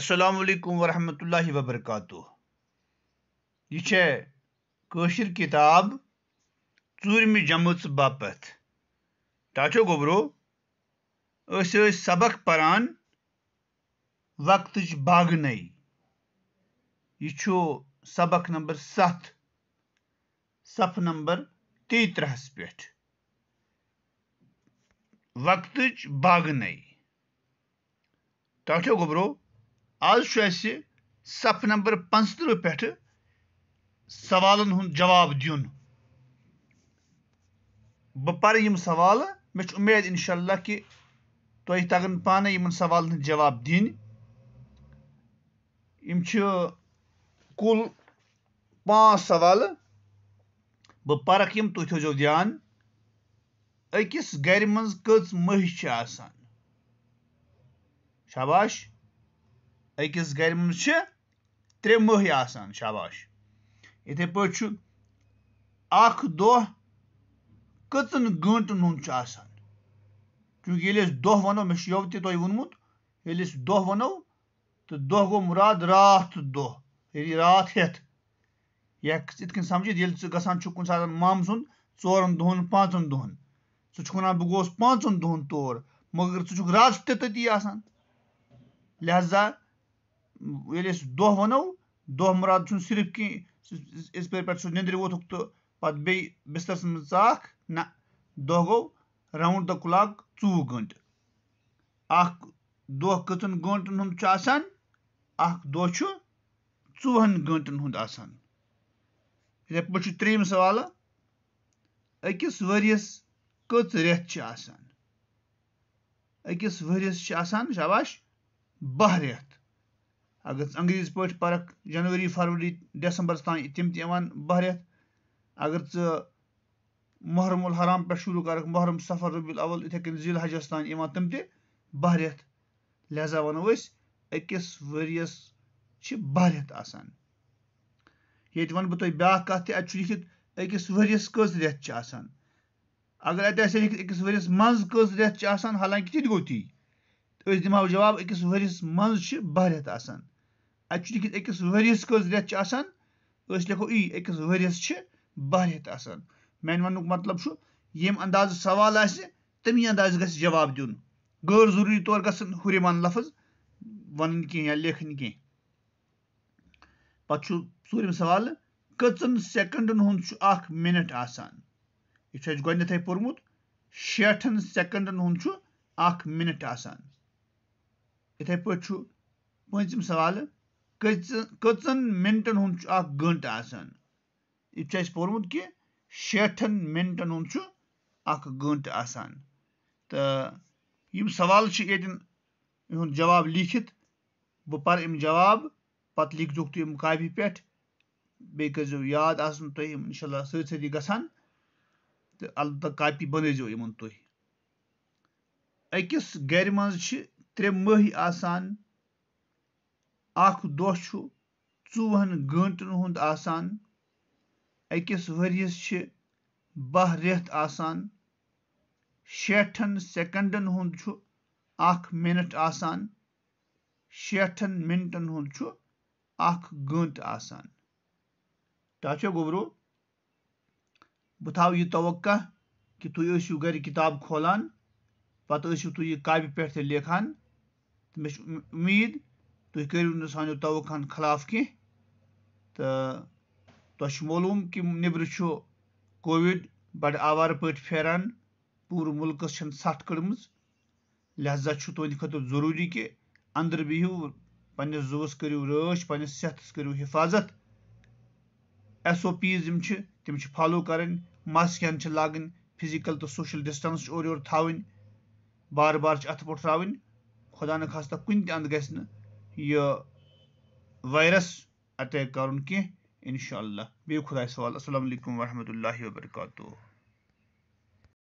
असलकम वरहमल वबरक यह कताब किताब चूरमि जमच बापत टाचो गोबरो सबक परान वक्त बागन यह सबक नंबर सत सफ नंबर तरह पे वक्त बागन टाचो गोबरो आज چھُ اَسہِ صفہٕ نمبر پانٛژتٕرٛہ پٮ۪ٹھٕ سوالَن ہُنٛد جواب دیُن بہٕ پَرٕ یِم سوالہٕ مےٚ چھِ اُمید اِنشاء اللہ کہِ تۄہہِ تَگَن پانَے یِمَن سوالَن ہِنٛدۍ جواب دِنۍ یِم چھِ کُل پانٛژھ سوالہٕ بہٕ پَرَکھ یِم تُہۍ تھٲیزیو دھیان أکِس گَرِ منٛز کٔژ مٔہۍ چھِ آسان شاباش أکِس گَرِ منٛز چھِ ترٛےٚ مٔہۍ آسان شاباش یِتھَے پٲٹھۍ چھُ اَکھ دۄہ کٔژَن گٲنٛٹَن ہُنٛد چھُ آسان چوٗنٛکہِ ییٚلہِ أسۍ دۄہ وَنو مےٚ چھُ یَوٕ تہِ تۄہہِ ووٚنمُت ییٚلہِ أسۍ دۄہ وَنو تہٕ دۄہ گوٚو مُراد راتھ دۄہ یعنی راتھ ہٮ۪تھ یہِ ہٮ۪کھ یِتھ کٔنۍ سَمجھِتھ ییٚلہِ ژٕ گژھان چھُکھ کُنہِ ساتہٕ مامہٕ سُنٛد ژورَن دۄہَن پانٛژَن دۄہَن ژٕ چھُکھ وَنان بہٕ گوس پانٛژَن دۄہَن تور مگر ژٕ چھُکھ راتَس تہِ تٔتی آسان لہذا ये दह वनो दह मुराद सिर्फ कह इस पे सो नंद्र वोथुक तो पे बे बिस्तरस मे ना दह गो राउंड द क्लॉक चू गंट अख दह कतन गंटन हूँ आसान अख दह चूहन गंटन हूँ आसान इथे पे त्रेम सवाल अकिस वरियस कच रेत आसान अकिस वरियस आसान शाबाश बह रेत اگر انٛگریٖز پٲٹھۍ پَرکھ جنؤری فرؤری ڈٮ۪سمبرس تانۍ تِم تہِ یِوان بہہ رٮ۪تھ اگر ژٕ محرم الحرام پٮ۪ٹھ شروٗع کَرکھ محرم سفر ربی الاول یِتھَے کٔنۍ ذی الحجس تانۍ یِوان تِم تہِ بہہ رٮ۪تھ لہٰذا وَنو أسۍ أکِس ؤریَس چھِ بہہ رٮ۪تھ آسان ییٚتہِ وَنہٕ بہٕ تۄہہِ بیٛاکھ کَتھ تہِ اَتہِ چھُ لیٚکھِتھ أکِس ؤریَس کٔژ رٮ۪تھ چھِ آسان اگر اَتہِ آسہِ لیٚکھِتھ أکِس ؤریَس منٛز کٔژ رٮ۪تھ چھِ آسان حالانکہِ تِتہِ گوٚو تی اجتماع جواب أكس وريس منز بہرت آسان اتھ لکھت أکِس ؤریَس کٔژ رٮ۪تھ چھِ آسان أسۍ لیکھو ای أکِس ؤریَس چھِ بہہ رٮ۪تھ آسان میٛانہِ وَننُک مطلب چھُ ییٚمہِ اندازٕ سوال آسہِ تَمی اندازٕ گژھِ جواب دیُن غٲر ضروٗری طور گژھن ہُرِمان لفظ وَنٕنۍ کینٛہہ یا لیکھٕنۍ کینٛہہ پَتہٕ چھُ ژوٗرِم سوالہٕ کٔژَن سیٚکَنٛڈَن ہُنٛد چھُ اَکھ مِنَٹ آسان یہِ چھُ اَسہِ گۄڈنٮ۪تھٕے پوٚرمُت شیٹھَن سیٚکَنٛڈَن ہُنٛد چھُ اَکھ مِنَٹ آسان इथे पचु पंचम सवाल कचन मिनटन हुन छ अख घंट आसन मिनटन हुन छ अख घंट आसन त सवाल छ जवाब लिखित ब पर इम जवाब पत लिख जोक तुम काबी पेट बेकज याद आसन तो इंशाल्लाह सही सही कापी बने जो इमन तो एकिस ترٛےٚ مٔہۍ آسان اَکھ دۄہ چھُ ژُوُہَن گٲنٛٹَن ہُنٛد آسان أکِس ؤریَس چھِ بَہہ رٮ۪تھ آسان شیٹھَن سٮ۪کَنڈَن ہُنٛد چھُ اَکھ مِنَٹ آسان شیٹھَن مِنٹَن ہُنٛد چھُ اَکھ گٲنٛٹہٕ آسان ٹھیٖک چھا گوٚبروٗ بہٕ تھاوٕ یہِ توقع کہِ تُہۍ ٲسِو گَرِ کِتاب کھولان पत् तुम यह कापि पे लेखान तो मे उम्मीद तुम करू न सानो खिलाफ कह तो तुम कि नबर कोविड बड़ आवार पे फेरान पूरे मुल्क सठ कड़म लिहाजा चु खुद खरूरी कि अंदर बिहू पे जूस करू रश पे करू हिफाजत एस ओ पीज तम फॉलो करें मास्क हन लागन फिजिकल तो सोशल डिस्टेंस और थावन بار بار چھِ اَتھٕ پوٚٹ ترٛاوٕنۍ خۄدا نہٕ خاستہ کُنہِ تہِ اَندٕ گژھِ نہٕ یہِ وایرَس اَٹیک کَرُن کینٛہہ اِنشاء اللہ بِہِو خۄدایَس حوالہٕ اَسَلام علیکُم ورحمتہ اللہ وبرکاتہ